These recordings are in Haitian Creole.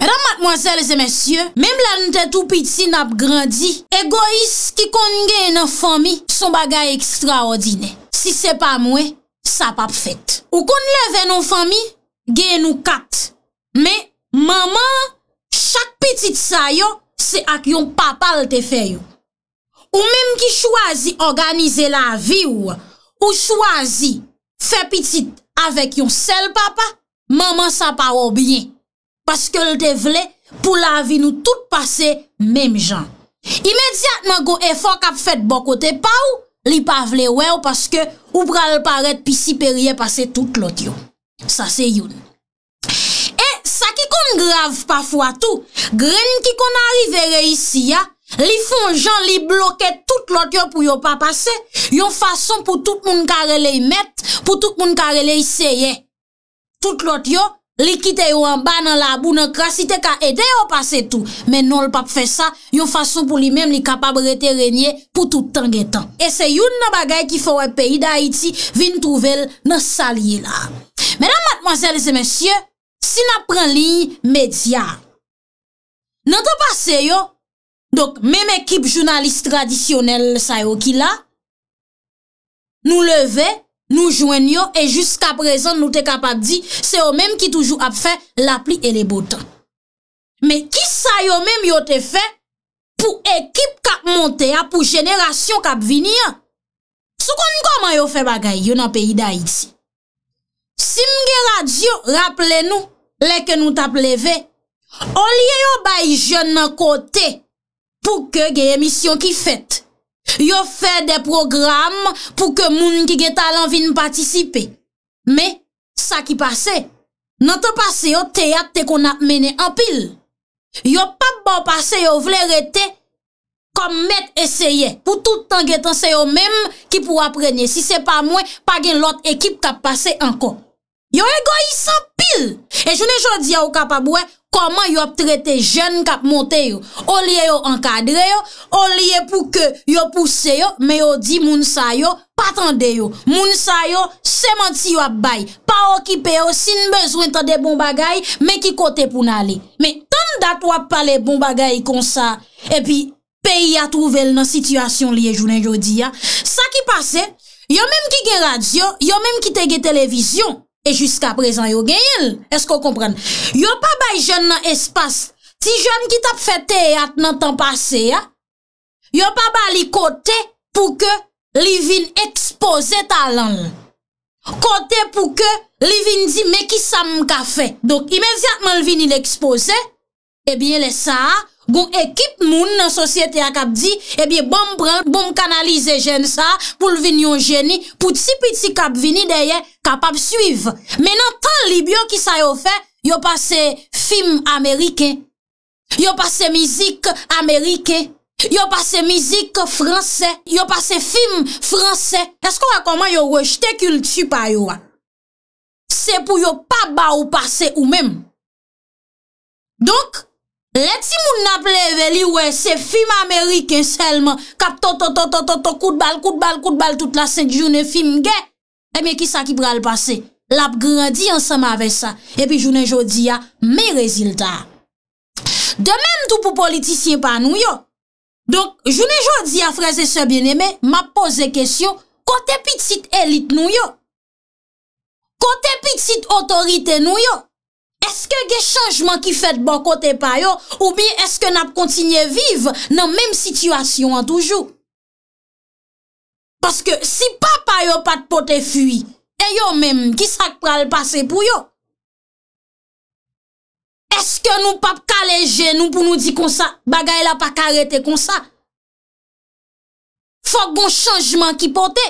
Madame, mademoiselles et messieurs, mèm la nou tè tou piti nap grandi, egoïs ki kon gen nan fami, son bagay ekstraordine. Si se pa mwen, sa pap fèt. Ou kon leve nan fami, gen nou kat. Mè, maman, chak piti tsa yo, se ak yon papa lte fè yo. Ou mèm ki chwazi organize la vi ou, ou chwazi fè piti avèk yon sel papa, maman sa pa ou blyen. Paske l te vle pou la vi nou tout pase mem jan. Imediat nan go e fok ap fet bokote pa ou, li pa vle we ou paske ou pral paret pi si perye pase tout lot yo. Sa se yon. E sa ki kon grav pa fwa tou, gren ki kon arrivere isi ya, li fon jan li bloke tout lot yo pou yo pa pase, yon fason pou tout moun karele yi met, pou tout moun karele yi seye. Tout lot yo, Li kite yo an ban nan la abou nan kras, si te ka ede yo pase tou. Men non l pape fe sa, yo fason pou li men li kapab rete renyen pou toutan getan. E se yon nan bagay ki fowe peyi da Haiti, vin trouvel nan salye la. Menan matmoazel se mensyen, si nan pren li media, nan te pase yo, dok men ekip jounalist tradisyonel sa yo ki la, nou leve, Nou jwen yo e jiska prezon nou te kapak di se yo menm ki toujou ap fe la pli e le botan. Me ki sa yo menm yo te fe pou ekip kap monte ya pou jenerasyon kap vini ya? Sou konn koman yo fe bagay yo nan peyi da yi si? Si mge radio, rappele nou, leke nou tap leve, olye yo bayi jen nan kote pou ke gey emisyon ki fette. Yo fè de programe pou ke moun ki geta lan vin patisipe. Me, sa ki pase, nante pase yo teyate te kon ap mene an pil. Yo pap ban pase yo vle rete kom met eseye pou toutan getan se yo menm ki pou ap rene. Si se pa mwen, pa gen lot ekip kap pase an kon. Yo ego yi san pil. E jounen jodi ya ou kap ap wè. Koman yo ap trete jen kap monte yo? O liye yo ankadre yo? O liye pou ke yo puse yo? Me yo di moun sa yo patande yo? Moun sa yo seman ti yo ap bay? Pa okipe yo sin bezwen tan de bon bagay me ki kote pou nale? Me tan dat wap pale bon bagay kon sa? E pi peyi a touvel nan sityasyon liye jounen jodi ya? Sa ki pase, yo menm ki gen radyo, yo menm ki te gen televizyon. E jusqu'a prezant yo genyel. Esko kompren? Yo pa bay jen nan espas. Ti jen ki tap fete yat nan tan pase ya. Yo pa bay li kote pou ke li vin expose talan. Kote pou ke li vin di meki sam ka fe. Dok imediatman li vin il expose. Ebyen eh le sa a. Goun ekip moun nan sosyete a kap di, ebye bom pran, bom kanalize jen sa, pou l vini yon jeni, pou ti piti kap vini deye kapap suiv. Menan tan Libyon ki sa yo fe, yo pase film Amerike, yo pase mizik Amerike, yo pase mizik Fransè, yo pase film Fransè. Esko akoman yo rejte kulti pa yon? Se pou yo pa ba ou pase ou menm. Donk, Le timoun nap leveli we se film Ameriken selman. Kap to to to to to kout bal kout bal kout bal tout la sè di jounen film gen. E men ki sa ki pral pase? Lap gradi ansama ave sa. E pi jounen jodi ya, me reziltan. De men tout pou politisyen pa nou yo. Donk jounen jodi ya fraze se bieneme, ma pose kesyon. Kote pitit elit nou yo. Kote pitit otorite nou yo. ke ge chanjman ki fet bon kote pa yo ou bi eske nap kontinye vive nan menm situasyon an toujou? Paske si pap a yo pat pote fuy, e yo menm ki sak pral pase pou yo? Eske nou pap kalenje nou pou nou di konsa? Bagay la pa karete konsa? Fok gon chanjman ki pote?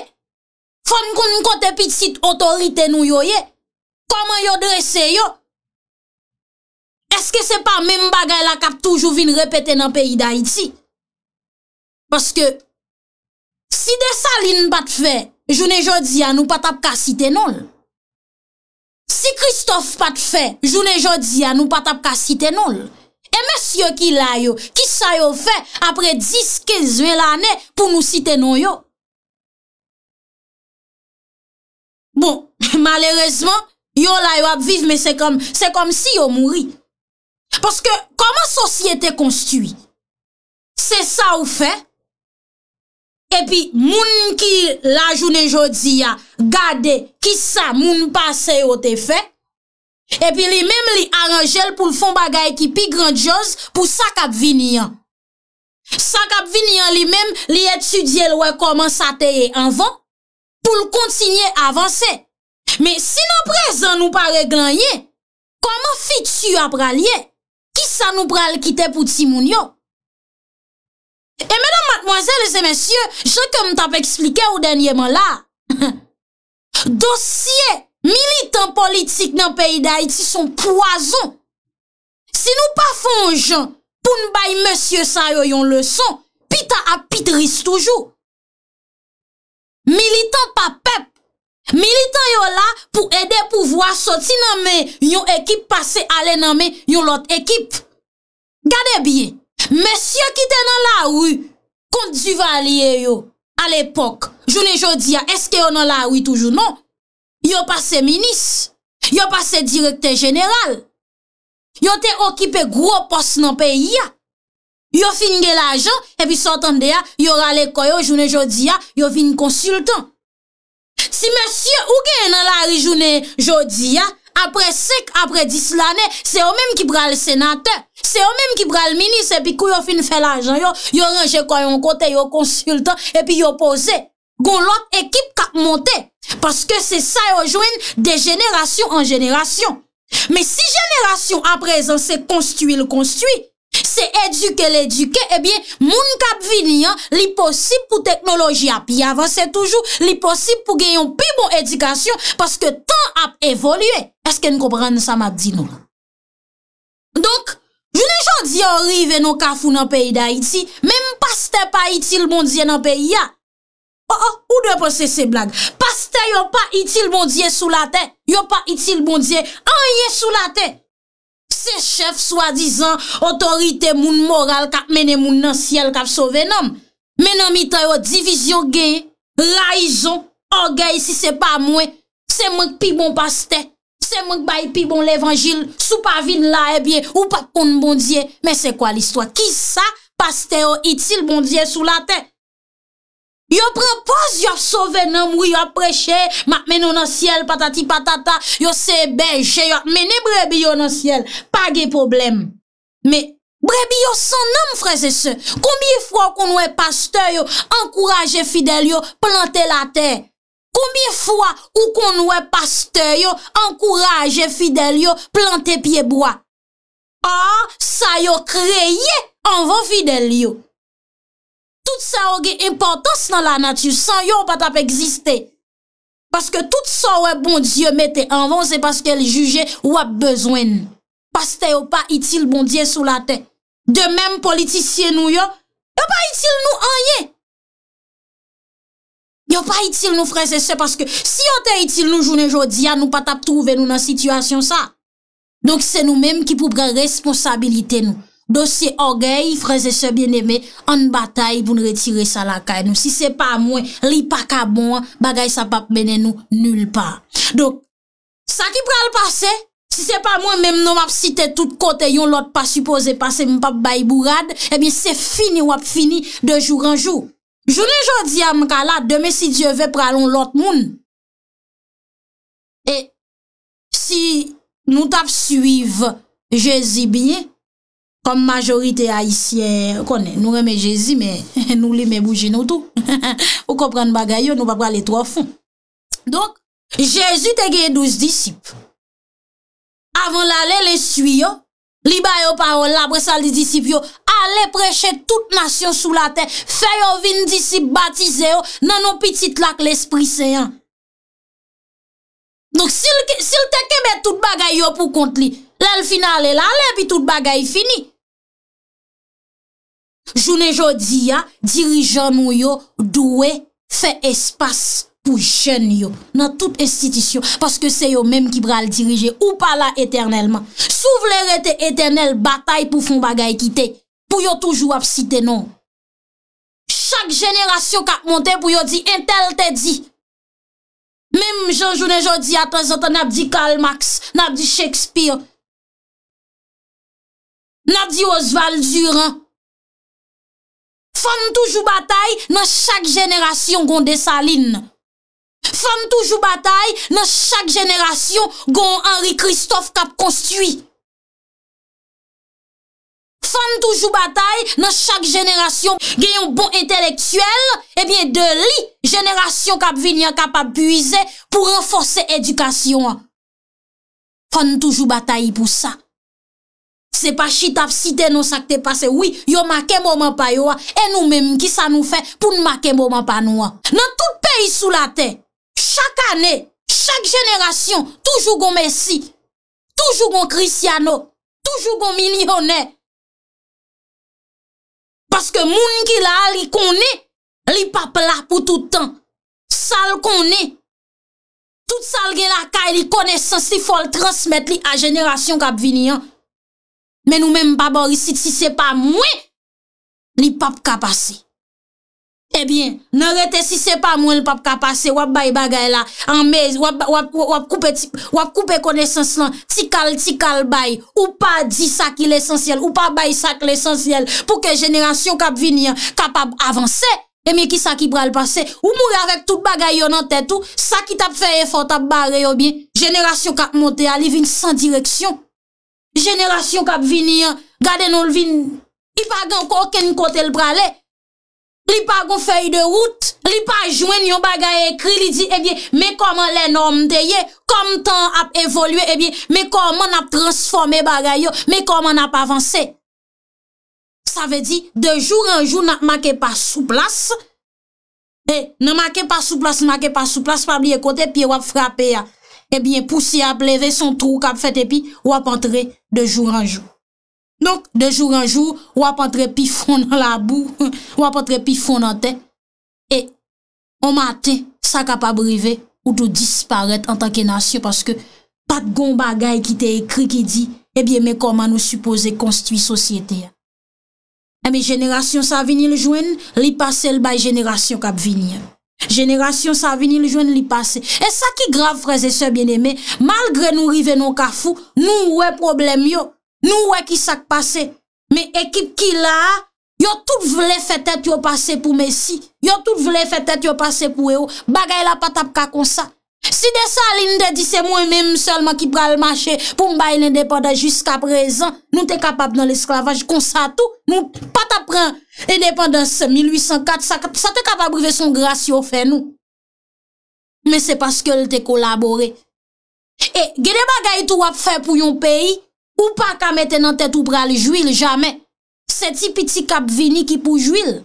Fok kon kon kontepit si otorite nou yo ye? Koman yo dresse yo? Ske se pa menm bagay la kap toujou vin repete nan peyi da iti. Paske, si de salin pat fe, jounen jodi an ou pat ap ka sitenon. Si Kristof pat fe, jounen jodi an ou pat ap ka sitenon. E mes yo ki la yo, ki sa yo fe apre 10-15 vel ane pou nou sitenon yo. Bon, malerezman, yo la yo ap viv, men se kom si yo mouri. Paske koman sosyete konstiwi? Se sa ou fe? Epi moun ki la jounen jodi ya gade ki sa moun pase yo te fe? Epi li menm li aranjel pou l fon bagay ki pi grandjose pou sa kap vini an. Sa kap vini an li menm li etudye lwe koman sa teye anvan pou l kontinye avanse. sa nou pral kite pou timoun yon. E menan matmoazèl, lese mensyè, jè ke mta pe eksplike ou denyèman la. Dosye, militan politik nan peyi da iti son poazon. Si nou pa fonjan, pou nou bayi mensyè sa yo yon le son, pita apitris toujou. Militan pa pep, militan yo la pou ede pouvoa sa ti nan men yon ekip pase ale nan men yon lot ekip. Gade biye, mesye ki te nan la wu, kont ziva liye yo, al epok, jounen jodi ya, eske yo nan la wu toujou non? Yo pase minis, yo pase direkte general, yo te okipe gro pos nan peyi ya, yo fin gen la jan, epi sotande ya, yo rale koyo jounen jodi ya, yo fin konsultan. Si mesye ou gen nan la wu jounen jodi ya, apre sèk, apre dis l'anè, sè yo mèm ki pral sènatè, sè yo mèm ki pral minis, epi kou yo fin fè l'ajan yo, yo renjè kwa yon kote, yo konsultan, epi yo pose, goun lò ekip kap monte, paske sè sa yo jwen de jenèrasyon an jenèrasyon. Mè si jenèrasyon apre zan sè konstuit lò konstuit, Se eduke l'eduke, ebyen, eh moun kap vini an, li posib pou teknoloji ap y avanse toujou, li posib pou genyon pi bon edikasyon, paske tan ap evolye. Eske n kopran sa map di nou? Donk, jounen chan di yo rive nou kafou nan peyi da iti, menm pas te pa itil mondye nan peyi ya. O, oh, o, oh, ou de posese blag? Pas te yo pa itil mondye sou laten, yo pa itil mondye an ye sou laten. Sechef swadizan otorite moun moral kap mene moun nan siel kap sove nam. Menan mi te yo divizyon gen, raizon, orgen si se pa mwen. Se mwen pi bon paste, se mwen bay pi bon levangil, sou pa vin la ebyen, eh ou pa kon bondye. Men se kwa listwa? Ki sa paste yo itil bondye sou la te? Yo prepoz yo sove nanm ou yo preche, makmenon nan siel, patati patata, yo sebej, yo menen brebi yo nan siel, pa ge problem. Me, brebi yo san nanm freze se, koumye fwa kounwe paste yo, ankouraje fidel yo, plante la ter. Koumye fwa koukounwe paste yo, ankouraje fidel yo, plante pieboa. Ah, A, sa yo kreye anvon fidel yo. Tout sa ouge impotans nan la natu, san yo ou pat ap egziste. Paske tout sa ouwe bon diyo mette anvan, se paske el juje ou ap bezwen. Paske yo pa itil bon diyo sou la ten. De men politisye nou yo, yo pa itil nou anye. Yo pa itil nou frese se paske si yo te itil nou jounen jodi, an nou pat ap touven nou nan sitwasyon sa. Donk se nou menm ki pou pre responsabilite nou. Dosye ogey, freze se bieneme, an batay pou nretire sa lakay nou. Si se pa mwen, li pa kabon, bagay sa pap mene nou, nul pa. Dok, sa ki pral pase, si se pa mwen, mwen mwen mwap site tout kote yon lot pa suppose pase mwen pap bayi bourad, ebyen eh se fini wap fini de jouk an jouk. Jounen jodi am kala, deme si djeve pralon lot moun. E, si nou tap suive jezi bine, Kom majorite haisyen, konen, nou reme Jezi, men nou li men boujin nou tou. Ou kompren bagay yo, nou pa pral le tro fon. Donk, Jezi te geye douz disip. Avan la le le suyo, li bayo paro, labre sal disip yo, ale preche tout nasyon sou la ten, feyo vin disip batize yo, nan nou pitit lak l'esprit seyan. Donk, sil te keme tout bagay yo pou kont li, le final e la, le bi tout bagay fini. Jounen jodi ya dirijan nou yo Dowe fe espas pou jen yo Nan tout estitisyon Paske se yo menm ki bral dirije Ou pala eternelman Souvelerete eternel batay pou fon bagay kite Pou yo toujou ap site non Chak jenerasyon kap monte pou yo di Intel te di Menm jounen jodi ya Nabdi Karl Marx Nabdi Shakespeare Nabdi Osvald Durand Fon toujou batay nan chak jenerasyon gon de sa lin. Fon toujou batay nan chak jenerasyon gon Henri Christophe kap konstuy. Fon toujou batay nan chak jenerasyon genyon bon enteleksuel, ebyen eh de li jenerasyon kap vinyan kap ap buize pou renfose edukasyon. Fon toujou batay pou sa. Se pa chit ap site nou sakte pase, oui, yo maken mouman pa yo a, e nou menm ki sa nou fe, pou nou maken mouman pa nou a. Nan tout peyi sou la ten, chak ane, chak jenerasyon, toujou goun Messi, toujou goun Cristiano, toujou goun Mignonè. Paske moun ki la a li konè, li papla pou toutan. Sal konè, tout sal gen la ka, li konè sensi fol transmèt li a jenerasyon kap vini ane. Men ou men mpaborisit si se pa mwen li pap kapase. Ebyen, eh nan rete si se pa mwen li pap kapase, wap bay bagay la, wap koupe konesans lan, tikal tikal bay, ou pa di sa ki l'esensyel, ou pa bay sa ki l'esensyel, pou ke jenerasyon kap vini, kap ap avanse, eme eh ki sa ki pral pase, ou mwere avèk tout bagay yo nan tèt ou, sa ki tap fèye fò, tap bare yo bin, jenerasyon kap monte, alivin san direksyon, Generasyon kap vini an, gade nou l vini, li pa gen koken kote l prale, li pa gen fey de wout, li pa jwen yon bagay ekri, li di, ebye, eh me koman l enom te ye, kom tan ap evolwe, ebye, me koman ap transforme bagay yo, me koman ap avanse. Sa ve di, de joun an joun, maken pa sou plas, eh, e, nan maken pa sou plas, maken pa sou plas, pa li ekote, pi wap frape ya. Ebyen eh pousi ap leve son trou kap fet epi wap antre de joun an joun. Donk de joun an joun wap antre pi fon nan la bou, wap antre pi fon nan ten. E oman ten sa kap ap breve ou tou disparet an tanke nasyon paske pat goun bagay ki te ekri ki di ebyen eh men koman nou supose konstuit sosyete ya. Emi eh jenerasyon sa vini ljouen, li pase lbay jenerasyon kap vini ya. Jenerasyon sa avini li jwen li pase. E sa ki graf freze se bieneme, malgre nou rive nou ka fou, nou wè problem yo. Nou wè ki sak pase. Me ekip ki la, yo tout vle fete yo pase pou Messi. Yo tout vle fete yo pase pou yo. Bagay la patap ka konsa. Si de sa lin de dise mwen mèm solman ki pral mache pou mbay ne depande jiska prezan, nou te kapap nan esklavaj konsa tou. E depan dan 1804 Sa te kapabrive son grasyon fe nou Men se paske l te kolabore E gede bagay Tou wap fe pou yon peyi Ou pa kamete nan tet ou pral juil Jamen Se ti piti kap vini ki pou juil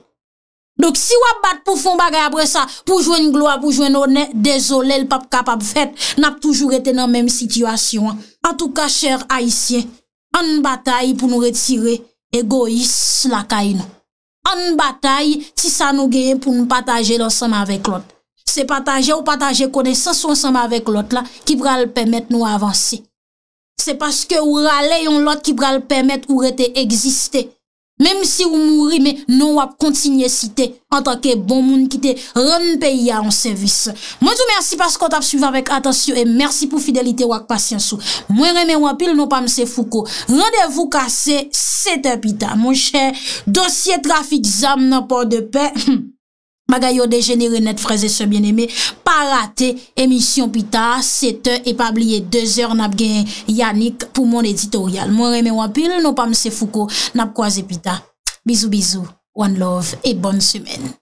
Dok si wap bat pou fon bagay apre sa Pou jwen gloa, pou jwen honen Dezole l pap kapab vet Nap toujou rete nan menm situasyon An tou ka chèr haisyen An batay pou nou retire Egoïs lakay nou. An batay ti sa nou geyen pou nou pataje lansanman vek lot. Se pataje ou pataje kone saswansanman vek lot la, ki pral pemet nou avansi. Se paske ou rale yon lot ki pral pemet ou rete egziste. Mem si ou mou rime, nou wap kontinye site, an tanke bon moun kite, renn pe ya an servis. Mwen tou mersi paskot ap suvi avèk atansyo, e mersi pou fidelite wak pasyansou. Mwen reme wap il nou pamse fouko. Rendevou kase, sete pita. Mwen che, dosye trafik zam nan por de pe. magay yo dejeni renet fraze se bien eme, pa rate emisyon pita, sete epabliye, dezer nap gen Yannick pou mon editorial. Mwen reme wapil, nou pam se fuko, nap kwa ze pita. Bizou, bizou, wan love, e bon semen.